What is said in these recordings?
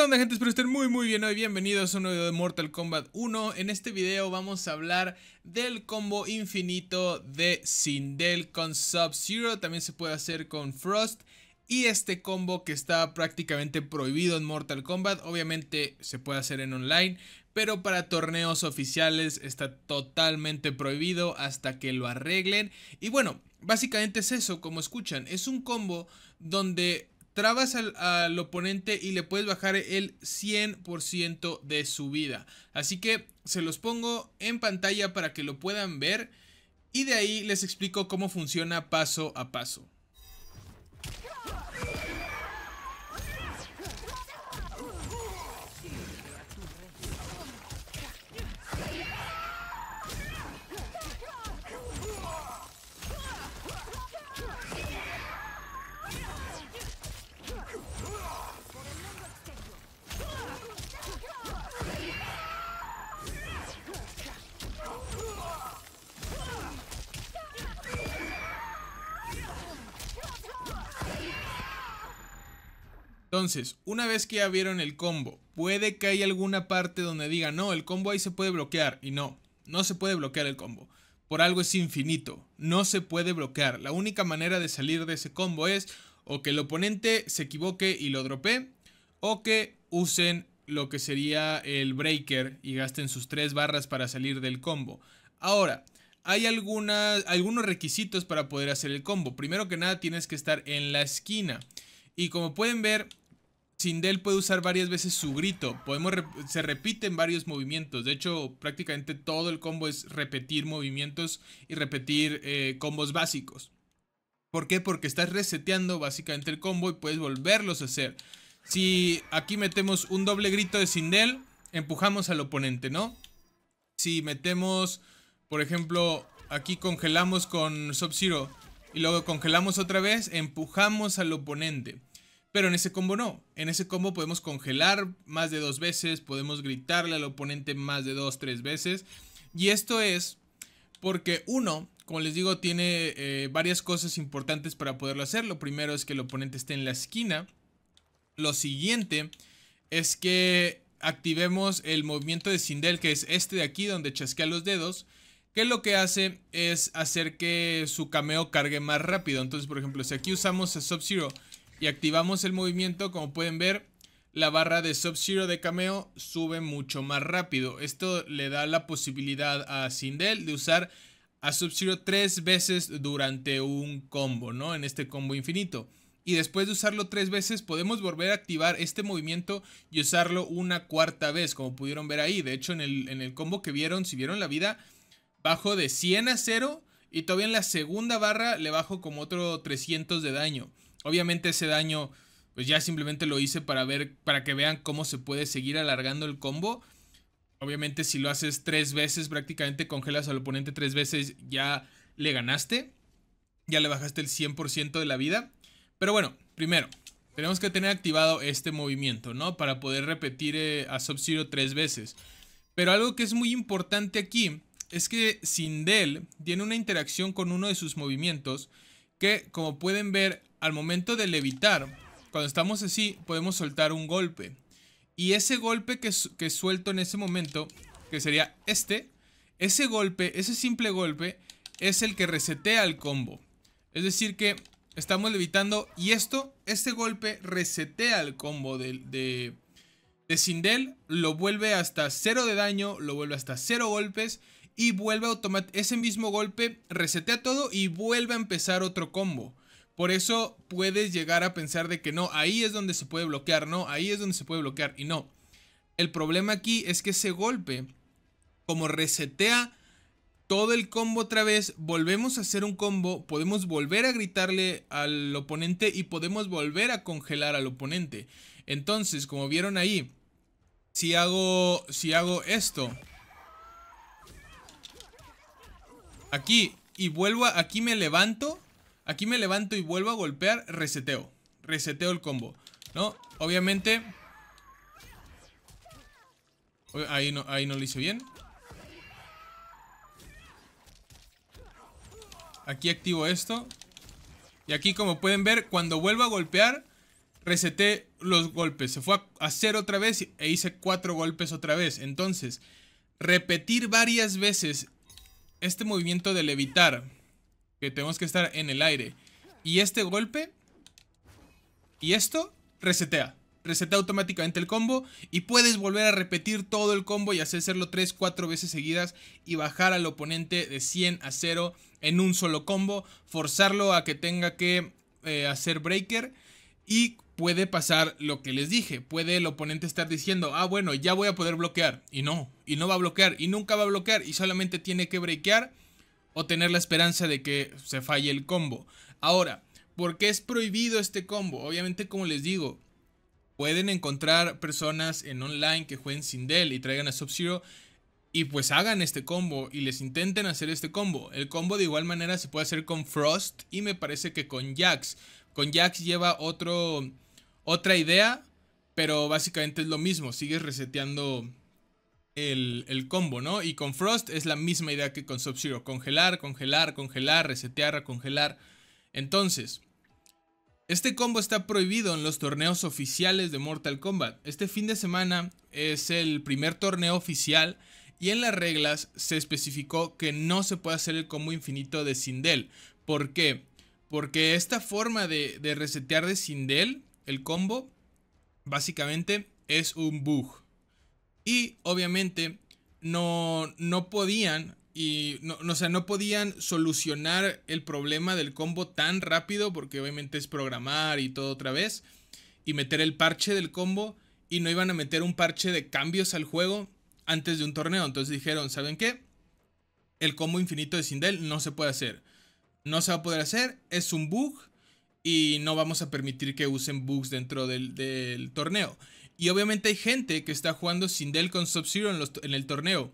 ¿Qué onda gente? Espero estén muy muy bien hoy. Bienvenidos a un nuevo video de Mortal Kombat 1. En este video vamos a hablar del combo infinito de Sindel con Sub-Zero. También se puede hacer con Frost. Y este combo que está prácticamente prohibido en Mortal Kombat. Obviamente se puede hacer en online. Pero para torneos oficiales está totalmente prohibido hasta que lo arreglen. Y bueno, básicamente es eso, como escuchan. Es un combo donde trabas al, oponente y le puedes bajar el 100% de su vida. Así que se los pongo en pantalla para que lo puedan ver y de ahí les explico cómo funciona paso a paso. Entonces, una vez que ya vieron el combo, puede que haya alguna parte donde diga, no, el combo ahí se puede bloquear. Y no, no se puede bloquear el combo. Por algo es infinito. No se puede bloquear. La única manera de salir de ese combo es o que el oponente se equivoque y lo dropee, o que usen lo que sería el breaker y gasten sus tres barras para salir del combo. Ahora, hay algunos requisitos para poder hacer el combo. Primero que nada tienes que estar en la esquina. Y como pueden ver, Sindel puede usar varias veces su grito. Podemos repite se repiten varios movimientos. De hecho, prácticamente todo el combo es repetir movimientos y repetir eh, combos básicos. ¿Por qué? Porque estás reseteando básicamente el combo y puedes volverlos a hacer. Si aquí metemos un doble grito de Sindel, empujamos al oponente, ¿no? Si metemos, por ejemplo, aquí congelamos con Sub-Zero y luego congelamos otra vez, empujamos al oponente. Pero en ese combo no. En ese combo podemos congelar más de dos veces, podemos gritarle al oponente más de dos, tres veces. Y esto es porque uno, como les digo, tiene eh, varias cosas importantes para poderlo hacer. Lo primero es que el oponente esté en la esquina. Lo siguiente es que activemos el movimiento de Sindel, que es este de aquí, donde chasquea los dedos. Que lo que hace es hacer que su cameo cargue más rápido. Entonces, por ejemplo, si aquí usamos a Sub-Zero y activamos el movimiento, como pueden ver, la barra de Sub-Zero de cameo sube mucho más rápido. Esto le da la posibilidad a Sindel de usar a Sub-Zero tres veces durante un combo, ¿no? En este combo infinito. Y después de usarlo tres veces podemos volver a activar este movimiento y usarlo una cuarta vez, como pudieron ver ahí. De hecho, en el, en el combo que vieron, si vieron la vida, bajo de 100 a 0 y todavía en la segunda barra le bajo como otro 300 de daño. Obviamente ese daño, pues ya simplemente lo hice para ver, para que vean cómo se puede seguir alargando el combo. Obviamente si lo haces tres veces, prácticamente congelas al oponente tres veces, ya le ganaste. Ya le bajaste el 100% de la vida. Pero bueno, primero, tenemos que tener activado este movimiento, ¿no? Para poder repetir eh, a Sub-Zero tres veces. Pero algo que es muy importante aquí es que Sindel tiene una interacción con uno de sus movimientos que, como pueden ver, al momento de levitar, cuando estamos así, podemos soltar un golpe. Y ese golpe que, suelto en ese momento, que sería este, ese golpe, ese simple golpe, es el que resetea el combo. Es decir que estamos levitando y esto, este golpe resetea el combo de, de, Sindel, lo vuelve hasta cero de daño, lo vuelve hasta cero golpes y vuelve a tomar ese mismo golpe resetea todo y vuelve a empezar otro combo. Por eso puedes llegar a pensar de que no, ahí es donde se puede bloquear, no, ahí es donde se puede bloquear y no. El problema aquí es que ese golpe, como resetea todo el combo otra vez, volvemos a hacer un combo, podemos volver a gritarle al oponente y podemos volver a congelar al oponente. Entonces, como vieron ahí, si hago, si hago esto, aquí, y vuelvo, a, aquí me levanto, Aquí me levanto y vuelvo a golpear, reseteo. Reseteo el combo, ¿no? Obviamente... Ahí no, ahí no lo hice bien. Aquí activo esto. Y aquí, como pueden ver, cuando vuelvo a golpear, reseté los golpes. Se fue a hacer otra vez e hice cuatro golpes otra vez. Entonces, repetir varias veces este movimiento de levitar que tenemos que estar en el aire. Y este golpe... Y esto resetea. Resetea automáticamente el combo y puedes volver a repetir todo el combo y hacerlo 3, 4 veces seguidas y bajar al oponente de 100 a 0 en un solo combo, forzarlo a que tenga que eh, hacer breaker y puede pasar lo que les dije, puede el oponente estar diciendo, ah bueno, ya voy a poder bloquear y no, y no va a bloquear y nunca va a bloquear y solamente tiene que breakear o tener la esperanza de que se falle el combo. Ahora, ¿por qué es prohibido este combo? Obviamente, como les digo, pueden encontrar personas en online que jueguen sin Dell y traigan a Sub-Zero y pues hagan este combo y les intenten hacer este combo. El combo de igual manera se puede hacer con Frost y me parece que con Jax. Con Jax lleva otro, otra idea, pero básicamente es lo mismo, sigues reseteando el, combo, ¿no? Y con Frost es la misma idea que con Sub-Zero. Congelar, congelar, congelar, resetear, congelar. Entonces, este combo está prohibido en los torneos oficiales de Mortal Kombat. Este fin de semana es el primer torneo oficial y en las reglas se especificó que no se puede hacer el combo infinito de Sindel. ¿Por qué? Porque esta forma de, de resetear de Sindel, el combo, básicamente es un bug. Y obviamente no, no podían y no, no podían solucionar el problema del combo tan rápido porque obviamente es programar y todo otra vez y meter el parche del combo y no iban a meter un parche de cambios al juego antes de un torneo. Entonces dijeron, ¿saben qué? El combo infinito de Sindel no se puede hacer. No se va a poder hacer, es un bug y no vamos a permitir que usen bugs dentro del, del torneo. Y obviamente hay gente que está jugando Sindel con Sub-Zero en, el torneo,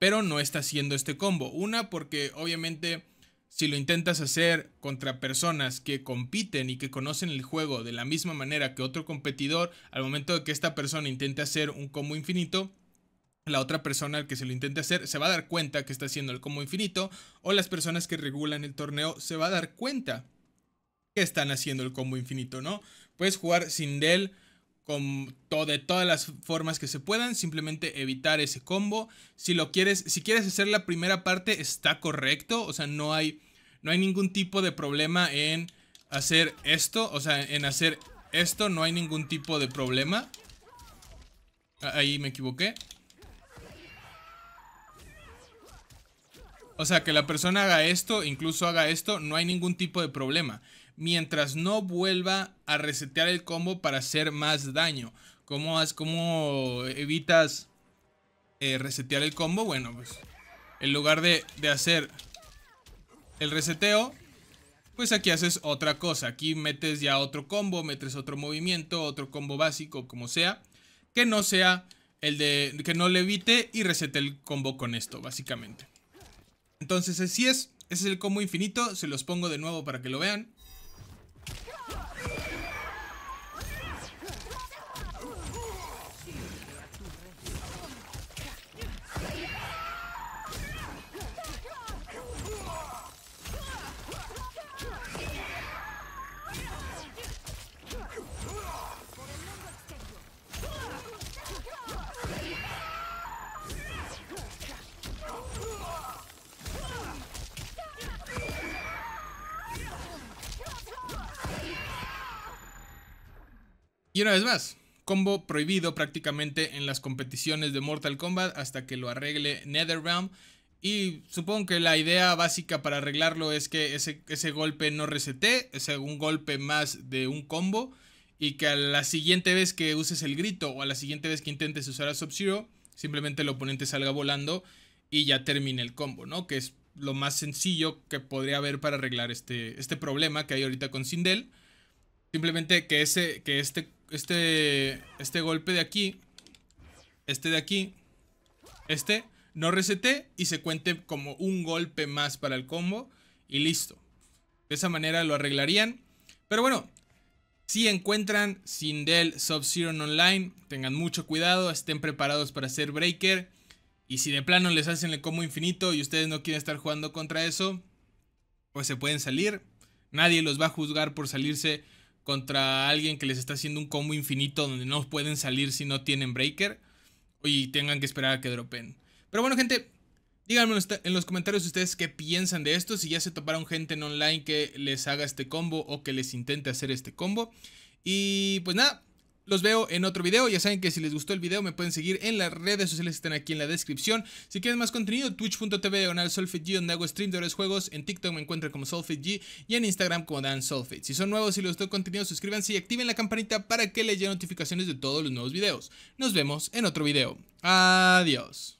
pero no está haciendo este combo. Una, porque obviamente si lo intentas hacer contra personas que compiten y que conocen el juego de la misma manera que otro competidor, al momento de que esta persona intente hacer un combo infinito, la otra persona al que se lo intente hacer se va a dar cuenta que está haciendo el combo infinito o las personas que regulan el torneo se va a dar cuenta que están haciendo el combo infinito, ¿no? Puedes jugar sin Dell con de todas las formas que se puedan, simplemente evitar ese combo. Si lo quieres, si quieres hacer la primera parte, está correcto, o sea, no hay, no hay ningún tipo de problema en hacer esto, o sea, en hacer esto no hay ningún tipo de problema. Ah, ahí me equivoqué. O sea, que la persona haga esto, incluso haga esto, no hay ningún tipo de problema mientras no vuelva a resetear el combo para hacer más daño. ¿Cómo, evitas eh, resetear el combo? Bueno, pues en lugar de, hacer el reseteo, pues aquí haces otra cosa. Aquí metes ya otro combo, metes otro movimiento, otro combo básico, como sea. Que no sea el de que no le evite y resete el combo con esto, básicamente. Entonces así es, ese es el combo infinito, se los pongo de nuevo para que lo vean. Y una vez más, combo prohibido prácticamente en las competiciones de Mortal Kombat hasta que lo arregle NetherRealm. Y supongo que la idea básica para arreglarlo es que ese, ese golpe no resete, es un golpe más de un combo. Y que a la siguiente vez que uses el grito o a la siguiente vez que intentes usar a Sub-Zero, simplemente el oponente salga volando y ya termine el combo, ¿no? Que es lo más sencillo que podría haber para arreglar este, este problema que hay ahorita con Sindel. Simplemente que, ese, que este este, este golpe de aquí, este de aquí, este, no resete y se cuente como un golpe más para el combo y listo. De esa manera lo arreglarían. Pero bueno, si encuentran Sindel Sub-Zero online, tengan mucho cuidado, estén preparados para hacer Breaker. Y si de plano les hacen el combo infinito y ustedes no quieren estar jugando contra eso, pues se pueden salir. Nadie los va a juzgar por salirse contra alguien que les está haciendo un combo infinito donde no pueden salir si no tienen breaker y tengan que esperar a que dropen. Pero bueno, gente, díganme en los comentarios ustedes qué piensan de esto, si ya se toparon gente en online que les haga este combo o que les intente hacer este combo. Y pues nada, los veo en otro video. Ya saben que si les gustó el video me pueden seguir en las redes sociales que están aquí en la descripción. Si quieren más contenido, twitch.tv el solfitg donde hago stream de varios juegos. En TikTok me encuentran como solfitg y en Instagram como DanSolfit. Si son nuevos y les gustó el contenido, suscríbanse y activen la campanita para que le lleguen notificaciones de todos los nuevos videos. Nos vemos en otro video. Adiós.